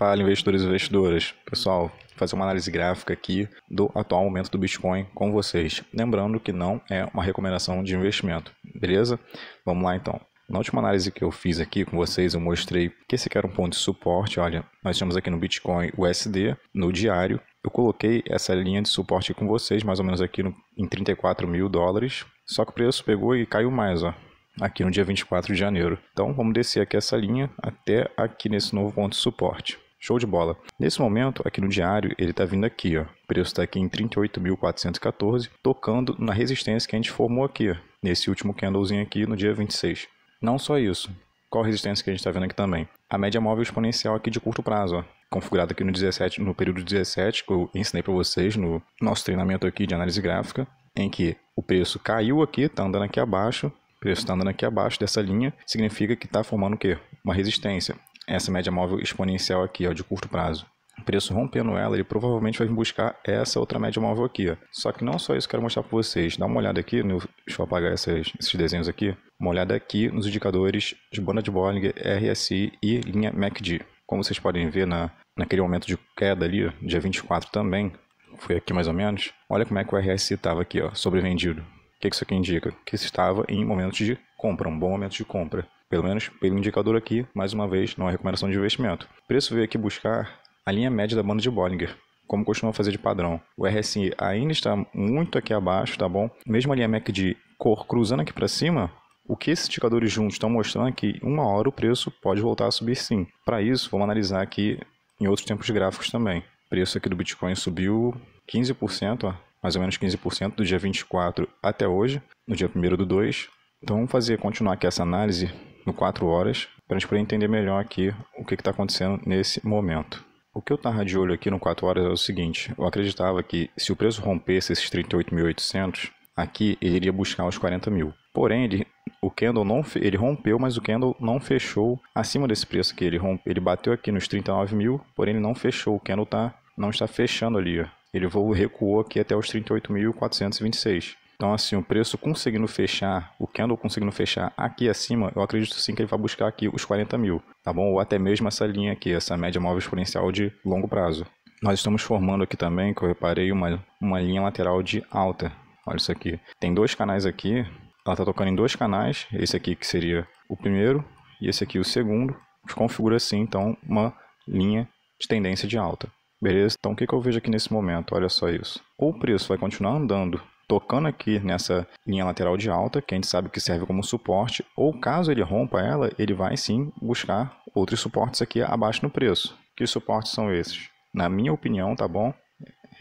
Fala, investidores e investidoras. Pessoal, fazer uma análise gráfica aqui do atual momento do Bitcoin com vocês. Lembrando que não é uma recomendação de investimento, beleza? Vamos lá então. Na última análise que eu fiz aqui com vocês, eu mostrei que esse aqui era um ponto de suporte. Olha, nós temos aqui no Bitcoin USD, no diário. Eu coloquei essa linha de suporte com vocês, mais ou menos aqui no, em 34 mil dólares. Só que o preço pegou e caiu mais, ó aqui no dia 24 de janeiro. Então vamos descer aqui essa linha até aqui nesse novo ponto de suporte. Show de bola. Nesse momento, aqui no diário, ele está vindo aqui, ó. O preço está aqui em 38.414, tocando na resistência que a gente formou aqui, ó, nesse último candlezinho aqui no dia 26. Não só isso. Qual resistência que a gente está vendo aqui também? A média móvel exponencial aqui de curto prazo, ó, configurada aqui no 17, no período 17, que eu ensinei para vocês no nosso treinamento aqui de análise gráfica, em que o preço caiu aqui, está andando aqui abaixo, o preço está andando aqui abaixo dessa linha, significa que está formando o quê? Uma resistência essa média móvel exponencial aqui, ó, de curto prazo. O preço rompendo ela, ele provavelmente vai buscar essa outra média móvel aqui. Ó. Só que não só isso que eu quero mostrar para vocês. Dá uma olhada aqui, no, deixa eu apagar essas, esses desenhos aqui. Uma olhada aqui nos indicadores de banda de Bollinger, RSI e linha MACD. Como vocês podem ver na, naquele momento de queda ali, dia 24 também, foi aqui mais ou menos. Olha como é que o RSI estava aqui, ó, sobrevendido. O que isso aqui indica? Que isso estava em momento de compra, um bom momento de compra pelo menos pelo indicador aqui, mais uma vez, não é recomendação de investimento. Preço veio aqui buscar a linha média da banda de Bollinger, como costuma fazer de padrão. O RSI ainda está muito aqui abaixo, tá bom? Mesmo a linha MAC de cor cruzando aqui para cima, o que esses indicadores juntos estão mostrando é que uma hora o preço pode voltar a subir sim. Para isso, vamos analisar aqui em outros tempos gráficos também. O preço aqui do Bitcoin subiu 15%, ó, mais ou menos 15% do dia 24 até hoje, no dia 1 do 2. Então vamos fazer continuar aqui essa análise no 4 horas, para a gente poder entender melhor aqui o que está acontecendo nesse momento. O que eu estava de olho aqui no 4 horas é o seguinte, eu acreditava que se o preço rompesse esses 38.800, aqui ele iria buscar os 40 mil. Porém, ele, o candle não ele rompeu, mas o candle não fechou acima desse preço que ele rompe, ele bateu aqui nos 39 mil, porém ele não fechou, o candle tá, não está fechando ali. Ó. Ele recuou aqui até os 38.426. Então, assim, o preço conseguindo fechar, o candle conseguindo fechar aqui acima, eu acredito sim que ele vai buscar aqui os 40 mil, tá bom? Ou até mesmo essa linha aqui, essa média móvel exponencial de longo prazo. Nós estamos formando aqui também, que eu reparei, uma, uma linha lateral de alta. Olha isso aqui. Tem dois canais aqui, ela está tocando em dois canais, esse aqui que seria o primeiro e esse aqui o segundo. Configura assim, então, uma linha de tendência de alta. Beleza? Então, o que, que eu vejo aqui nesse momento? Olha só isso. Ou o preço vai continuar andando tocando aqui nessa linha lateral de alta, que a gente sabe que serve como suporte, ou caso ele rompa ela, ele vai sim buscar outros suportes aqui abaixo no preço. Que suportes são esses? Na minha opinião, tá bom?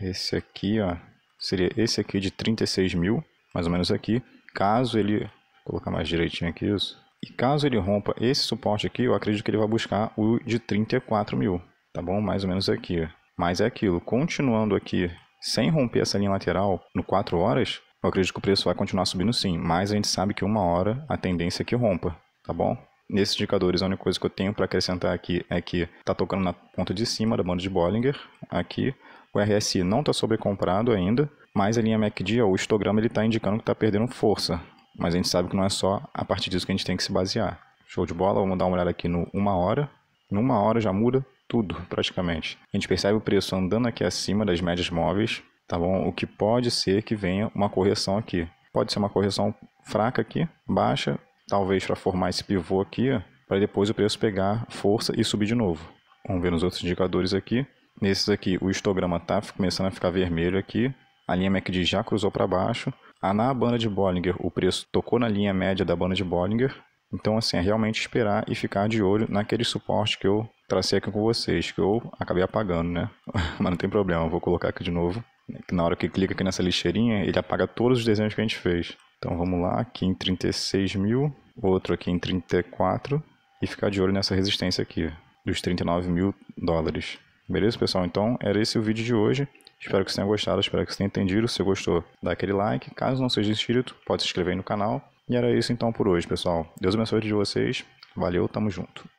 Esse aqui, ó, seria esse aqui de 36 mil, mais ou menos aqui. Caso ele, vou colocar mais direitinho aqui isso. E caso ele rompa esse suporte aqui, eu acredito que ele vai buscar o de 34 mil, tá bom? Mais ou menos aqui. Mas é aquilo, continuando aqui sem romper essa linha lateral no 4 horas, eu acredito que o preço vai continuar subindo sim, mas a gente sabe que uma hora a tendência é que rompa, tá bom? Nesses indicadores, a única coisa que eu tenho para acrescentar aqui é que está tocando na ponta de cima da banda de Bollinger. Aqui, o RSI não está sobrecomprado ainda, mas a linha MACD, o histograma, ele está indicando que está perdendo força. Mas a gente sabe que não é só a partir disso que a gente tem que se basear. Show de bola, vamos dar uma olhada aqui no uma hora. Numa hora já muda tudo praticamente. A gente percebe o preço andando aqui acima das médias móveis, tá bom? O que pode ser que venha uma correção aqui. Pode ser uma correção fraca aqui, baixa, talvez para formar esse pivô aqui, para depois o preço pegar força e subir de novo. Vamos ver nos outros indicadores aqui. Nesses aqui, o histograma está começando a ficar vermelho aqui. A linha MACD já cruzou para baixo. A ah, na banda de Bollinger, o preço tocou na linha média da banda de Bollinger. Então, assim, é realmente esperar e ficar de olho naquele suporte que eu tracei aqui com vocês, que eu acabei apagando, né? Mas não tem problema, vou colocar aqui de novo. Que na hora que clica aqui nessa lixeirinha, ele apaga todos os desenhos que a gente fez. Então vamos lá, aqui em 36 mil, outro aqui em 34 e ficar de olho nessa resistência aqui dos 39 mil dólares. Beleza, pessoal? Então era esse o vídeo de hoje. Espero que vocês tenham gostado, espero que vocês tenham entendido. Se gostou, dá aquele like. Caso não seja inscrito, pode se inscrever aí no canal. E era isso então por hoje, pessoal. Deus abençoe de vocês. Valeu, tamo junto.